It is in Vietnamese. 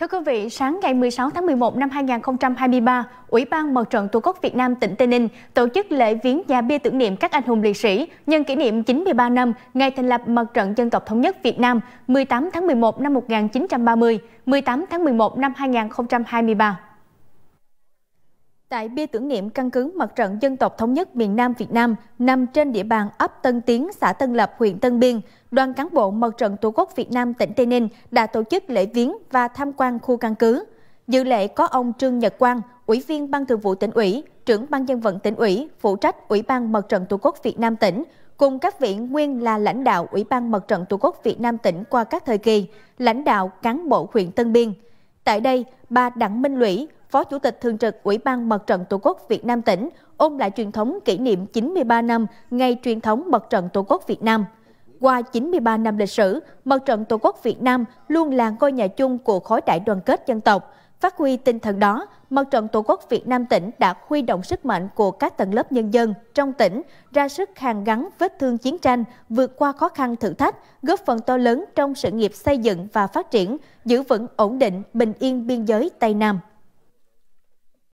Thưa quý vị, sáng ngày 16 tháng 11 năm 2023, Ủy ban Mặt trận Tổ quốc Việt Nam tỉnh Tây Ninh tổ chức lễ viếng nhà bia tưởng niệm các anh hùng liệt sĩ nhân kỷ niệm 93 năm ngày thành lập Mặt trận Dân tộc Thống nhất Việt Nam 18 tháng 11 năm 1930, 18 tháng 11 năm 2023. Tại bia tưởng niệm căn cứ mặt trận dân tộc thống nhất miền Nam Việt Nam nằm trên địa bàn ấp Tân Tiến, xã Tân Lập, huyện Tân Biên, đoàn cán bộ mặt trận Tổ quốc Việt Nam tỉnh Tây Ninh đã tổ chức lễ viếng và tham quan khu căn cứ. Dự lễ có ông Trương Nhật Quang, Ủy viên Ban Thường vụ tỉnh ủy, trưởng Ban dân vận tỉnh ủy, phụ trách Ủy ban Mặt trận Tổ quốc Việt Nam tỉnh, cùng các vị nguyên là lãnh đạo Ủy ban Mặt trận Tổ quốc Việt Nam tỉnh qua các thời kỳ, lãnh đạo cán bộ huyện Tân Biên. Tại đây, bà Đặng Minh Lũy, Phó Chủ tịch Thường trực Ủy ban Mặt trận Tổ quốc Việt Nam tỉnh, ôn lại truyền thống kỷ niệm 93 năm Ngày truyền thống Mặt trận Tổ quốc Việt Nam. Qua 93 năm lịch sử, Mặt trận Tổ quốc Việt Nam luôn là ngôi nhà chung của khối đại đoàn kết dân tộc, Phát huy tinh thần đó, Mặt trận Tổ quốc Việt Nam tỉnh đã huy động sức mạnh của các tầng lớp nhân dân trong tỉnh ra sức hàn gắn vết thương chiến tranh, vượt qua khó khăn thử thách, góp phần to lớn trong sự nghiệp xây dựng và phát triển, giữ vững ổn định, bình yên biên giới Tây Nam.